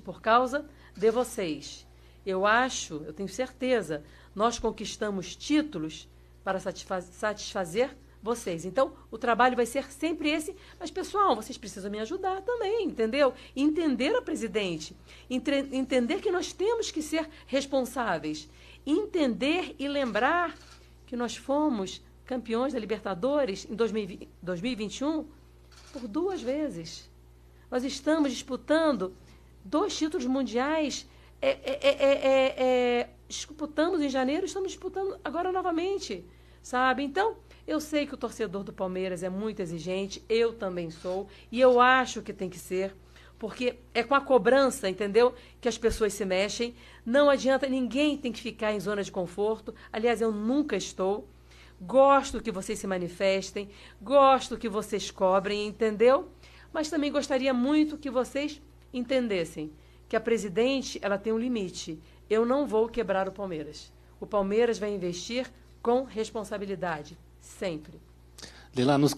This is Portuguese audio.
por causa de vocês. Eu acho, eu tenho certeza, nós conquistamos títulos para satisfaz satisfazer vocês. Então, o trabalho vai ser sempre esse. Mas, pessoal, vocês precisam me ajudar também, entendeu? Entender a presidente. Entre entender que nós temos que ser responsáveis. Entender e lembrar que nós fomos campeões da Libertadores em 2021 por duas vezes. Nós estamos disputando dois títulos mundiais é, é, é, disputamos em janeiro, estamos disputando agora novamente, sabe? Então, eu sei que o torcedor do Palmeiras é muito exigente, eu também sou, e eu acho que tem que ser, porque é com a cobrança, entendeu? Que as pessoas se mexem. Não adianta, ninguém tem que ficar em zona de conforto. Aliás, eu nunca estou. Gosto que vocês se manifestem, gosto que vocês cobrem, entendeu? Mas também gostaria muito que vocês entendessem que a presidente ela tem um limite. Eu não vou quebrar o Palmeiras. O Palmeiras vai investir com responsabilidade, sempre. nos